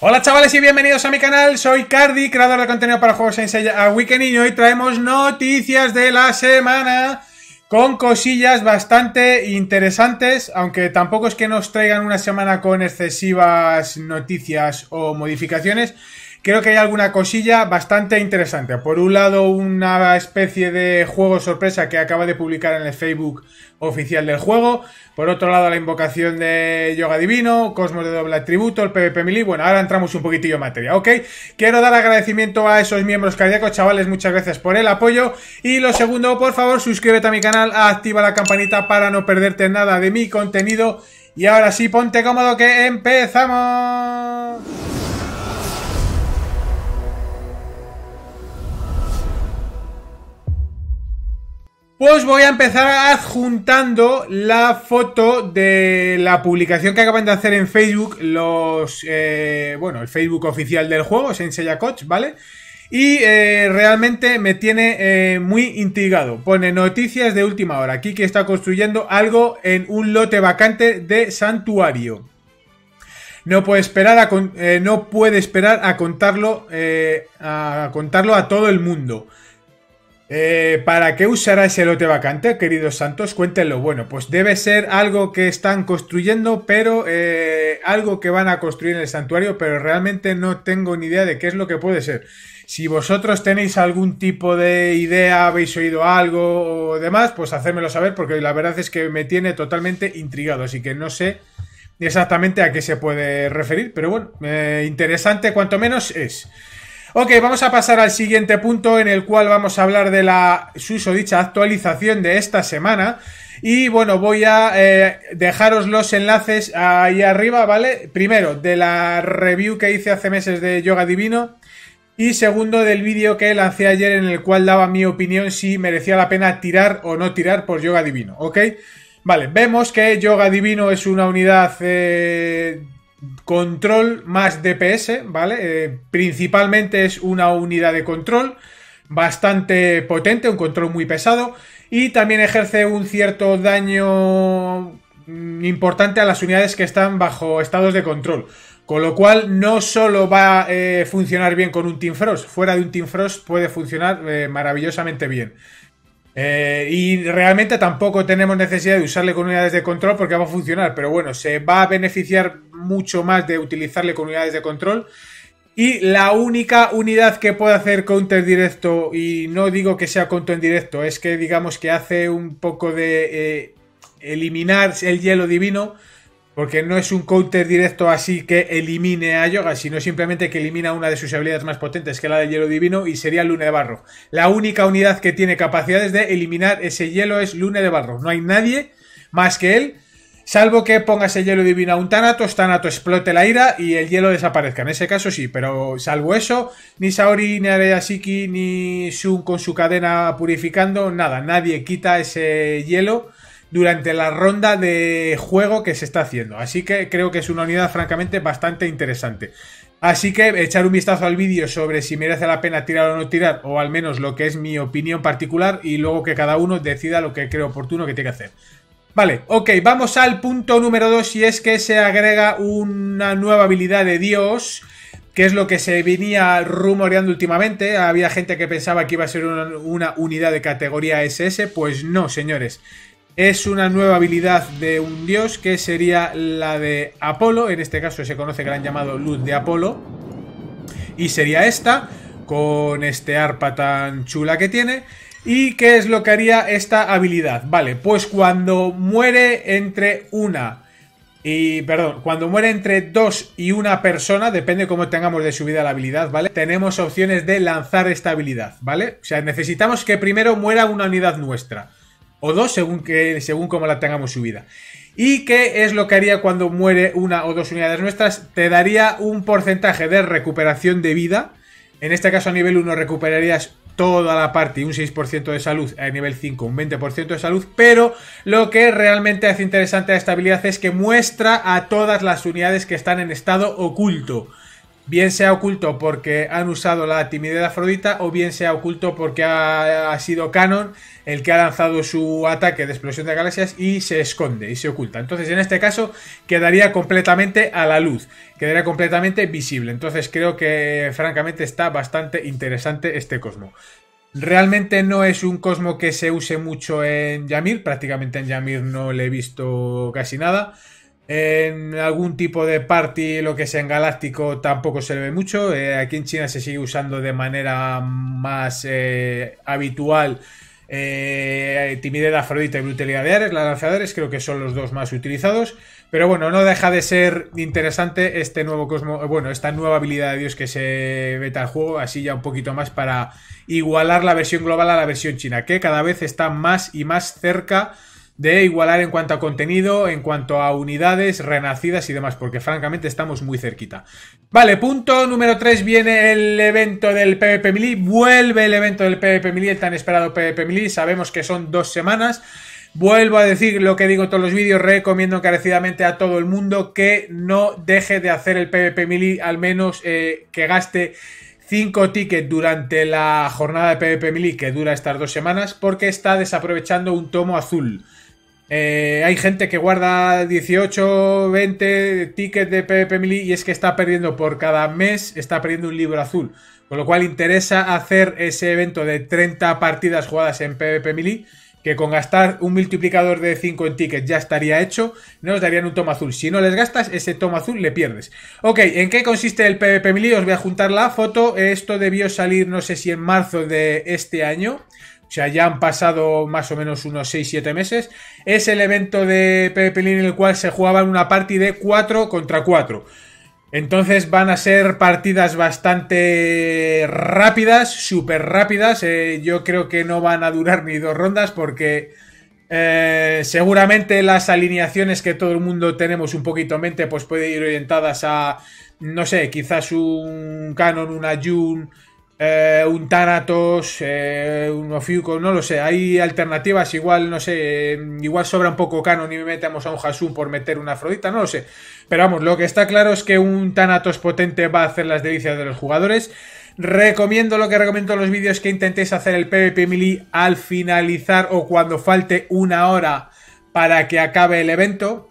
Hola chavales y bienvenidos a mi canal, soy Cardi, creador de contenido para juegos en a Weekend y hoy traemos noticias de la semana con cosillas bastante interesantes, aunque tampoco es que nos traigan una semana con excesivas noticias o modificaciones, creo que hay alguna cosilla bastante interesante. Por un lado, una especie de juego sorpresa que acaba de publicar en el Facebook oficial del juego. Por otro lado, la invocación de Yoga Divino, Cosmos de doble atributo, el PvP Milí. Bueno, ahora entramos un poquitillo en materia, ¿ok? Quiero dar agradecimiento a esos miembros cardíacos, chavales, muchas gracias por el apoyo. Y lo segundo, por favor, suscríbete a mi canal, activa la campanita para no perderte nada de mi contenido. Y ahora sí, ponte cómodo que empezamos. Pues voy a empezar adjuntando la foto de la publicación que acaban de hacer en Facebook los... Eh, bueno, el Facebook oficial del juego, Sensei Coach, ¿vale? Y eh, realmente me tiene eh, muy intrigado. Pone noticias de última hora. que está construyendo algo en un lote vacante de santuario. No puede esperar no puede esperar a contarlo, a contarlo a todo el mundo. Eh, ¿Para qué usará ese lote vacante, queridos santos? Cuéntenlo. Bueno, pues debe ser algo que están construyendo, pero eh, algo que van a construir en el santuario, pero realmente no tengo ni idea de qué es lo que puede ser. Si vosotros tenéis algún tipo de idea, habéis oído algo o demás, pues hacérmelo saber, porque la verdad es que me tiene totalmente intrigado, así que no sé exactamente a qué se puede referir, pero bueno, eh, interesante cuanto menos es. Ok, vamos a pasar al siguiente punto en el cual vamos a hablar de la dicha actualización de esta semana. Y bueno, voy a eh, dejaros los enlaces ahí arriba, ¿vale? Primero, de la review que hice hace meses de Yoga Divino. Y segundo, del vídeo que lancé ayer en el cual daba mi opinión si merecía la pena tirar o no tirar por Yoga Divino, ¿ok? Vale, vemos que Yoga Divino es una unidad eh, control más DPS, ¿vale? Eh, principalmente es una unidad de control bastante potente, un control muy pesado y también ejerce un cierto daño mm, importante a las unidades que están bajo estados de control. Con lo cual no solo va a eh, funcionar bien con un Team Frost, fuera de un Team Frost puede funcionar eh, maravillosamente bien. Eh, y realmente tampoco tenemos necesidad de usarle con unidades de control porque va a funcionar, pero bueno, se va a beneficiar mucho más de utilizarle con unidades de control. Y la única unidad que puede hacer counter directo, y no digo que sea counter directo, es que digamos que hace un poco de eh, eliminar el hielo divino porque no es un counter directo así que elimine a Yoga, sino simplemente que elimina una de sus habilidades más potentes, que la del hielo divino, y sería Lune de Barro. La única unidad que tiene capacidades de eliminar ese hielo es Lune de Barro. No hay nadie más que él, salvo que pongas el hielo divino a un Thanatos, Thanatos explote la ira y el hielo desaparezca. En ese caso sí, pero salvo eso, ni Saori, ni Areyasiki, ni Sun con su cadena purificando, nada, nadie quita ese hielo durante la ronda de juego que se está haciendo. Así que creo que es una unidad francamente bastante interesante. Así que echar un vistazo al vídeo sobre si merece la pena tirar o no tirar, o al menos lo que es mi opinión particular, y luego que cada uno decida lo que cree oportuno que tiene que hacer. Vale, ok, vamos al punto número 2 y es que se agrega una nueva habilidad de Dios, que es lo que se venía rumoreando últimamente. Había gente que pensaba que iba a ser una unidad de categoría SS, pues no, señores es una nueva habilidad de un dios que sería la de Apolo. En este caso se conoce que la han llamado Luz de Apolo. Y sería esta, con este arpa tan chula que tiene. ¿Y qué es lo que haría esta habilidad? Vale, pues cuando muere entre una y, perdón, cuando muere entre dos y una persona, depende cómo tengamos de subida la habilidad, ¿vale? Tenemos opciones de lanzar esta habilidad, ¿vale? O sea, necesitamos que primero muera una unidad nuestra o dos, según, que, según cómo la tengamos subida. ¿Y qué es lo que haría cuando muere una o dos unidades nuestras? Te daría un porcentaje de recuperación de vida. En este caso a nivel 1 recuperarías toda la parte, un 6% de salud, a nivel 5 un 20% de salud, pero lo que realmente hace interesante a esta habilidad es que muestra a todas las unidades que están en estado oculto bien sea oculto porque han usado la timidez de Afrodita o bien sea oculto porque ha, ha, sido Canon el que ha lanzado su ataque de explosión de galaxias y se esconde y se oculta. Entonces, en este caso, quedaría completamente a la luz, quedaría completamente visible. Entonces, creo que francamente está bastante interesante este cosmo. Realmente no es un cosmo que se use mucho en Yamir, prácticamente en Yamir no le he visto casi nada. En algún tipo de party, lo que sea en galáctico, tampoco se ve mucho. Eh, aquí en China se sigue usando de manera más eh, habitual eh, Timidez Afrodita y Brutalidad de Ares, las lanzadores, creo que son los dos más utilizados. Pero bueno, no deja de ser interesante este nuevo cosmo, bueno, esta nueva habilidad de Dios que se ve al juego, así ya un poquito más para igualar la versión global a la versión china, que cada vez está más y más cerca de igualar en cuanto a contenido, en cuanto a unidades renacidas y demás, porque francamente estamos muy cerquita. Vale, punto número 3 viene el evento del PvP Milí vuelve el evento del PvP Milí el tan esperado PvP Milí sabemos que son dos semanas. Vuelvo a decir lo que digo en todos los vídeos, recomiendo encarecidamente a todo el mundo que no deje de hacer el PvP Milí al menos eh, que gaste 5 tickets durante la jornada de PvP Milí que dura estas dos semanas porque está desaprovechando un tomo azul. Eh, hay gente que guarda 18, 20 tickets de PvP Melee y es que está perdiendo por cada mes, está perdiendo un libro azul. Con lo cual interesa hacer ese evento de 30 partidas jugadas en PvP Melee, que con gastar un multiplicador de 5 en tickets ya estaría hecho, no nos darían un tomo azul. Si no les gastas, ese tomo azul le pierdes. Ok, ¿en qué consiste el PvP Melee? Os voy a juntar la foto. Esto debió salir, no sé si en marzo de este año. O sea, ya han pasado más o menos unos 6-7 meses. Es el evento de Pepelín en el cual se jugaban una party de 4 contra 4. Entonces van a ser partidas bastante rápidas, súper rápidas. Eh, yo creo que no van a durar ni dos rondas porque eh, seguramente las alineaciones que todo el mundo tenemos un poquito en mente pues puede ir orientadas a, no sé, quizás un Canon, una June, eh, un Thanatos, eh, un Ofiuco, no lo sé. Hay alternativas, igual, no sé, mm, igual sobra un poco Canon y metemos a un Hasun por meter una Afrodita, no lo sé. Pero vamos, lo que está claro es que un Thanatos potente va a hacer las delicias de los jugadores. Recomiendo lo que recomiendo en los vídeos que intentéis hacer el PvP Melee al finalizar o cuando falte una hora para que acabe el evento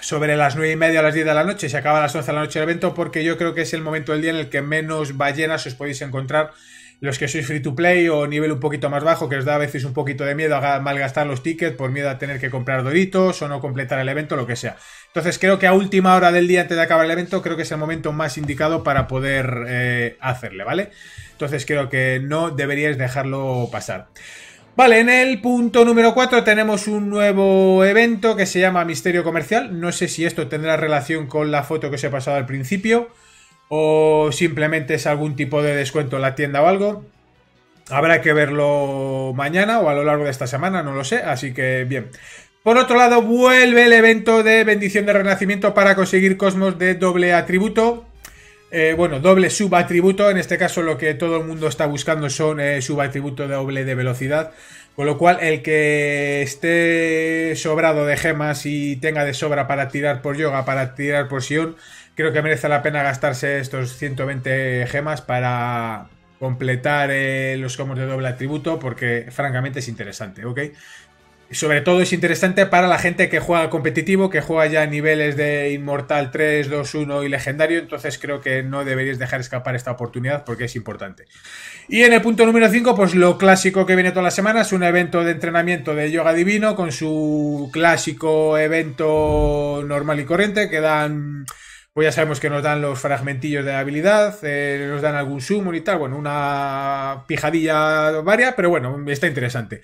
sobre las 9 y media a las 10 de la noche, se acaba a las 11 de la noche el evento, porque yo creo que es el momento del día en el que menos ballenas os podéis encontrar. Los que sois free to play o nivel un poquito más bajo, que os da a veces un poquito de miedo a malgastar los tickets por miedo a tener que comprar doritos o no completar el evento, lo que sea. Entonces creo que a última hora del día antes de acabar el evento, creo que es el momento más indicado para poder eh, hacerle, ¿vale? Entonces creo que no deberíais dejarlo pasar. Vale, en el punto número 4 tenemos un nuevo evento que se llama Misterio Comercial. No sé si esto tendrá relación con la foto que os he pasado al principio o simplemente es algún tipo de descuento en la tienda o algo. Habrá que verlo mañana o a lo largo de esta semana, no lo sé, así que bien. Por otro lado, vuelve el evento de bendición de renacimiento para conseguir cosmos de doble atributo. Eh, bueno, doble subatributo. En este caso, lo que todo el mundo está buscando son eh, subatributo doble de velocidad. Con lo cual, el que esté sobrado de gemas y tenga de sobra para tirar por yoga, para tirar por Sion, creo que merece la pena gastarse estos 120 gemas para completar eh, los combos de doble atributo, porque francamente es interesante, ¿ok? sobre todo es interesante para la gente que juega competitivo, que juega ya a niveles de Inmortal 3, 2, 1 y Legendario. Entonces creo que no deberíais dejar escapar esta oportunidad porque es importante. Y en el punto número 5, pues lo clásico que viene todas las semanas, un evento de entrenamiento de yoga divino con su clásico evento normal y corriente que dan... Pues ya sabemos que nos dan los fragmentillos de habilidad, eh, nos dan algún summon y tal, bueno, una pijadilla varia, pero bueno, está interesante.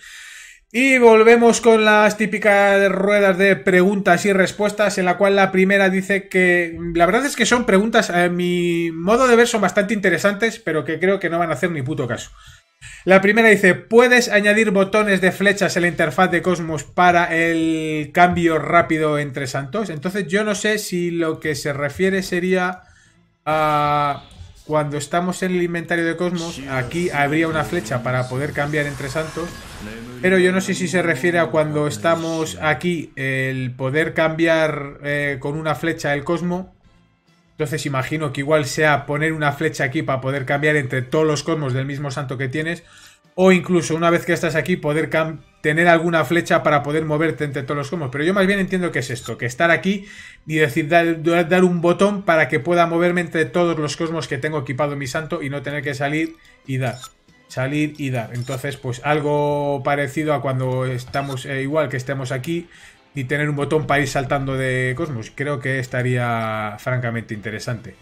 Y volvemos con las típicas ruedas de preguntas y respuestas, en la cual la primera dice que la verdad es que son preguntas, a mi modo de ver son bastante interesantes, pero que creo que no van a hacer ni puto caso. La primera dice, ¿puedes añadir botones de flechas en la interfaz de Cosmos para el cambio rápido entre santos? Entonces yo no sé si lo que se refiere sería a cuando estamos en el inventario de Cosmos, aquí habría una flecha para poder cambiar entre santos. Pero yo no sé si se refiere a cuando estamos aquí, el poder cambiar eh, con una flecha el cosmo. Entonces imagino que igual sea poner una flecha aquí para poder cambiar entre todos los cosmos del mismo santo que tienes. O incluso una vez que estás aquí poder tener alguna flecha para poder moverte entre todos los cosmos. Pero yo más bien entiendo que es esto, que estar aquí y decir dar un botón para que pueda moverme entre todos los cosmos que tengo equipado mi santo y no tener que salir y dar salir y dar. Entonces, pues algo parecido a cuando estamos eh, igual que estemos aquí y tener un botón para ir saltando de Cosmos. Creo que estaría francamente interesante.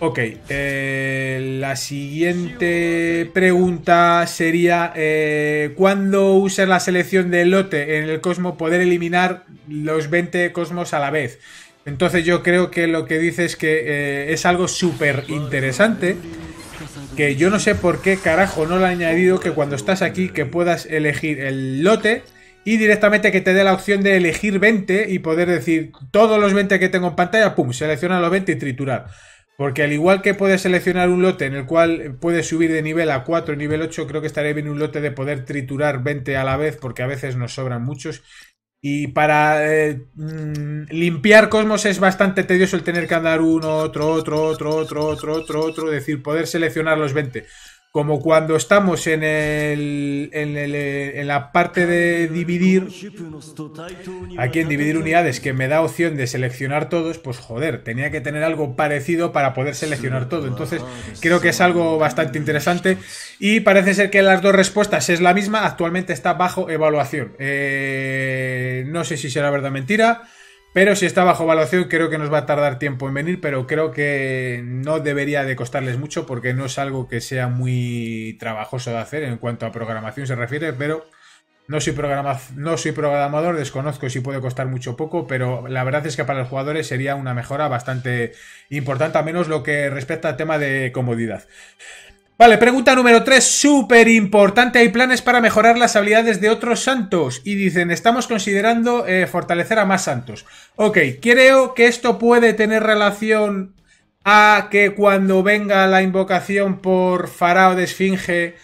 Ok, eh, la siguiente pregunta sería, eh, ¿cuándo uses la selección de lote en el cosmos poder eliminar los 20 Cosmos a la vez? Entonces yo creo que lo que dice es que es algo súper interesante que yo no sé por qué carajo no lo ha añadido que cuando estás aquí que puedas elegir el lote y directamente que te dé la opción de elegir 20 y poder decir todos los 20 que tengo en pantalla, pum, selecciona los 20 y triturar. Porque al igual que puedes seleccionar un lote en el cual puedes subir de nivel a 4, nivel 8, creo que estaría bien un lote de poder triturar 20 a la vez, porque a veces nos sobran muchos y para eh, mm, limpiar Cosmos es bastante tedioso el tener que andar uno, otro, otro, otro, otro, otro, otro, otro, decir, poder seleccionar los veinte como cuando estamos en, el, en, la parte de dividir, aquí en dividir unidades, que me da opción de seleccionar todos, pues joder, tenía que tener algo parecido para poder seleccionar todo. Entonces, creo que es algo bastante interesante. Y parece ser que las dos respuestas es la misma, actualmente está bajo evaluación. Eh, no sé si será verdad o mentira. Pero si está bajo evaluación, creo que nos va a tardar tiempo en venir, pero creo que no debería de costarles mucho porque no es algo que sea muy trabajoso de hacer en cuanto a programación se refiere, pero no soy, no soy programador, desconozco si puede costar mucho o poco, pero la verdad es que para los jugadores sería una mejora bastante importante, a menos lo que respecta al tema de comodidad. Vale, pregunta número 3, súper importante. Hay planes para mejorar las habilidades de otros santos. Y dicen, estamos considerando eh, fortalecer a más santos. Ok, creo que esto puede tener relación a que cuando venga la invocación por Farao de Esfinge,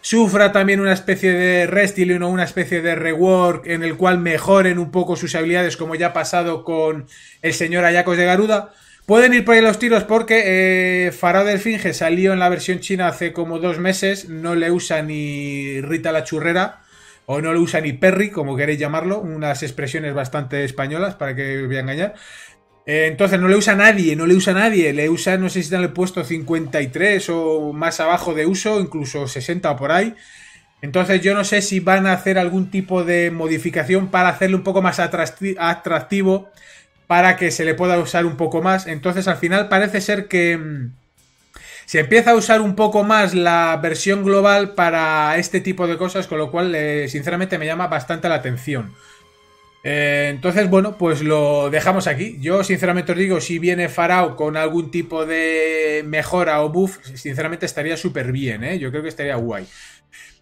sufra también una especie de restyling o una especie de rework en el cual mejoren un poco sus habilidades, como ya ha pasado con el señor Ayacos de Garuda. Pueden ir por ahí los tiros porque eh, Farah del Finge salió en la versión china hace como dos meses. No le usa ni Rita la churrera o no le usa ni Perry, como queréis llamarlo. Unas expresiones bastante españolas, para que os voy a engañar. Eh, entonces no le usa nadie, no le usa nadie. Le usa, no sé si está en el puesto 53 o más abajo de uso, incluso 60 o por ahí. Entonces yo no sé si van a hacer algún tipo de modificación para hacerle un poco más atractivo para que se le pueda usar un poco más. Entonces al final parece ser que mm, se empieza a usar un poco más la versión global para este tipo de cosas, con lo cual eh, sinceramente me llama bastante la atención. Eh, entonces, bueno, pues lo dejamos aquí. Yo sinceramente os digo, si viene Farao con algún tipo de mejora o buff, sinceramente estaría súper bien, ¿eh? yo creo que estaría guay.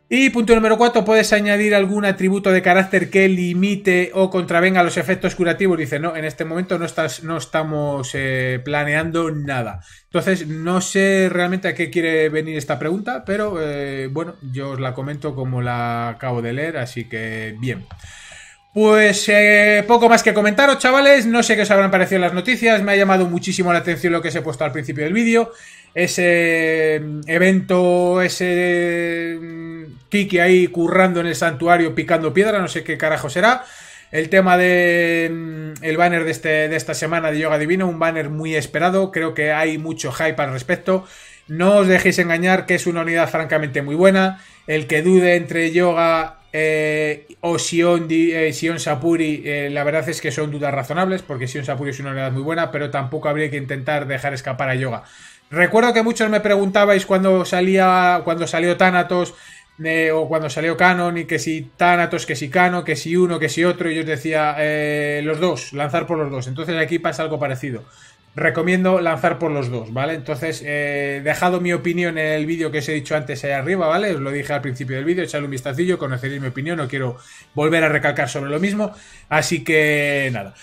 Y punto número 4, puedes añadir algún atributo de carácter que limite o contravenga los efectos curativos. Dice, no, en este momento no, estás, no estamos eh, planeando nada. Entonces, no sé realmente a qué quiere venir esta pregunta, pero eh, bueno, yo os la comento como la acabo de leer, así que bien. Pues eh, poco más que comentaros, chavales. No sé qué os habrán parecido las noticias. Me ha llamado muchísimo la atención lo que os he puesto al principio del vídeo ese mm, evento, ese mm, Kiki ahí currando en el santuario picando piedra, no sé qué carajo será. El tema de mm, el banner este, de, esta semana de Yoga Divino, un banner muy esperado, creo que hay mucho hype al respecto. No os dejéis engañar que es una unidad francamente muy buena. El que dude entre Yoga eh, o Sion, eh, Sapuri, eh, la verdad es que son dudas razonables, porque Sion Sapuri es una unidad muy buena, pero tampoco habría que intentar dejar escapar a Yoga. Recuerdo que muchos me preguntabais cuando salía, cuando salió Thanatos eh, o cuando salió Canon y que si Thanatos, que si Canon, que si uno, que si otro, y yo os decía eh, los dos, lanzar por los dos. Entonces aquí pasa algo parecido. Recomiendo lanzar por los dos, ¿vale? Entonces, he eh, dejado mi opinión en el vídeo que os he dicho antes ahí arriba, ¿vale? Os lo dije al principio del vídeo, echadle un vistacillo, conoceréis mi opinión, no quiero volver a recalcar sobre lo mismo. Así que nada.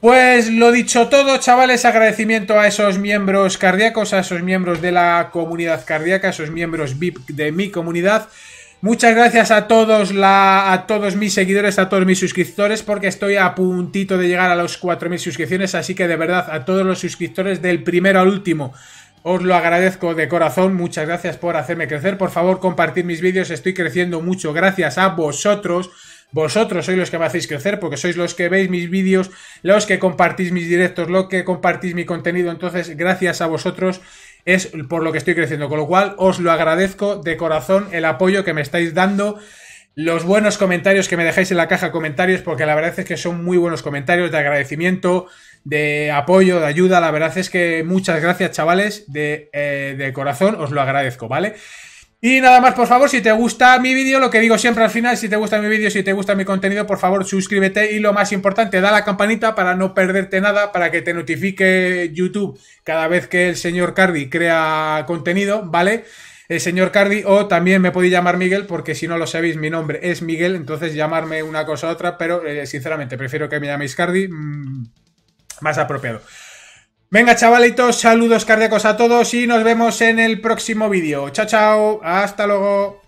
Pues lo dicho todo, chavales, agradecimiento a esos miembros cardíacos, a esos miembros de la comunidad cardíaca, a esos miembros VIP de mi comunidad. Muchas gracias a todos, a todos mis seguidores, a todos mis suscriptores, porque estoy a puntito de llegar a los 4.000 suscripciones, así que de verdad a todos los suscriptores del primero al último. Os lo agradezco de corazón, muchas gracias por hacerme crecer, por favor compartir mis vídeos, estoy creciendo mucho gracias a vosotros. Vosotros sois los que me hacéis crecer porque sois los que veis mis vídeos, los que compartís mis directos, los que compartís mi contenido. Entonces, gracias a vosotros es por lo que estoy creciendo. Con lo cual, os lo agradezco de corazón el apoyo que me estáis dando. Los buenos comentarios que me dejáis en la caja de comentarios, porque la verdad es que son muy buenos comentarios de agradecimiento, de apoyo, de ayuda. La verdad es que muchas gracias, chavales, de, eh, de corazón, os lo agradezco, ¿vale? Y nada más, por favor, si te gusta mi vídeo, lo que digo siempre al final, si te gusta mi vídeo, si te gusta mi contenido, por favor, suscríbete y lo más importante, da la campanita para no perderte nada, para que te notifique YouTube cada vez que el señor Cardi crea contenido, ¿vale? El señor Cardi, o también me podéis llamar Miguel, porque si no lo sabéis, mi nombre es Miguel, entonces llamarme una cosa u otra, pero eh, sinceramente prefiero que me llaméis Cardi, mm, más apropiado. Venga, chavalitos, saludos cardíacos a todos y nos vemos en el próximo vídeo. Chao, chao, hasta luego.